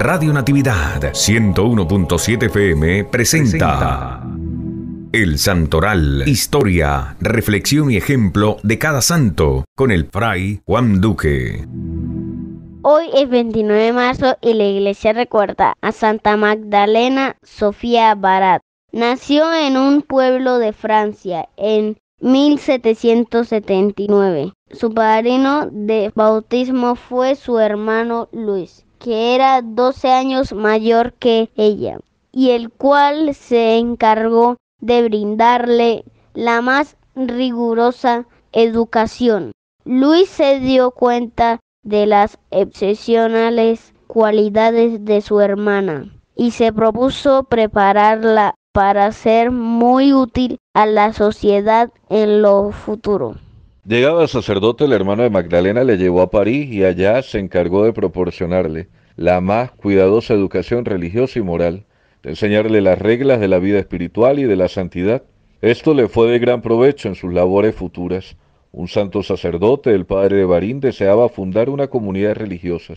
Radio Natividad 101.7 FM presenta, El Santoral, historia, reflexión y ejemplo de cada santo con el fray Juan Duque. Hoy es 29 de marzo y la iglesia recuerda a Santa Magdalena Sofía Barat. Nació en un pueblo de Francia en 1779. Su padrino de bautismo fue su hermano Luis, que era 12 años mayor que ella, y el cual se encargó de brindarle la más rigurosa educación. Luis se dio cuenta de las excepcionales cualidades de su hermana y se propuso prepararla para ser muy útil a la sociedad en lo futuro. Llegado el sacerdote, el hermano de Magdalena le llevó a París y allá se encargó de proporcionarle la más cuidadosa educación religiosa y moral, de enseñarle las reglas de la vida espiritual y de la santidad. Esto le fue de gran provecho en sus labores futuras. Un santo sacerdote, el padre de Barín, deseaba fundar una comunidad religiosa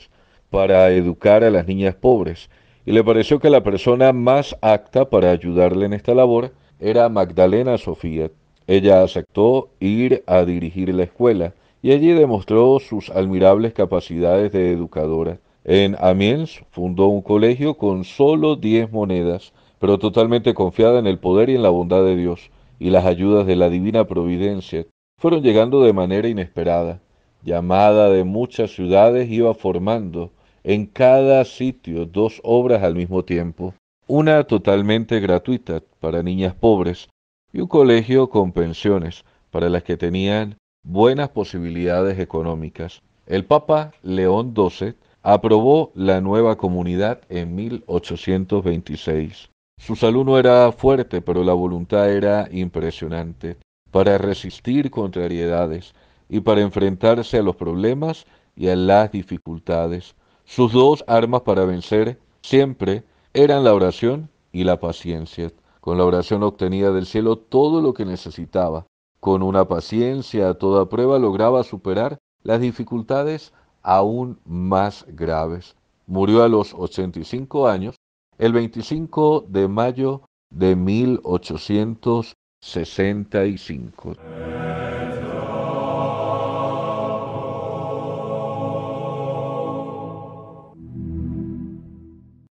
para educar a las niñas pobres, y le pareció que la persona más apta para ayudarle en esta labor era Magdalena Sofía, ella aceptó ir a dirigir la escuela y allí demostró sus admirables capacidades de educadora. En Amiens fundó un colegio con solo 10 monedas, pero totalmente confiada en el poder y en la bondad de Dios y las ayudas de la divina providencia fueron llegando de manera inesperada. Llamada de muchas ciudades iba formando en cada sitio dos obras al mismo tiempo, una totalmente gratuita para niñas pobres y un colegio con pensiones para las que tenían buenas posibilidades económicas. El Papa León XII aprobó la nueva comunidad en 1826. Su salud no era fuerte, pero la voluntad era impresionante para resistir contrariedades y para enfrentarse a los problemas y a las dificultades. Sus dos armas para vencer siempre eran la oración y la paciencia. Con la oración obtenida del cielo todo lo que necesitaba. Con una paciencia a toda prueba lograba superar las dificultades aún más graves. Murió a los 85 años, el 25 de mayo de 1865.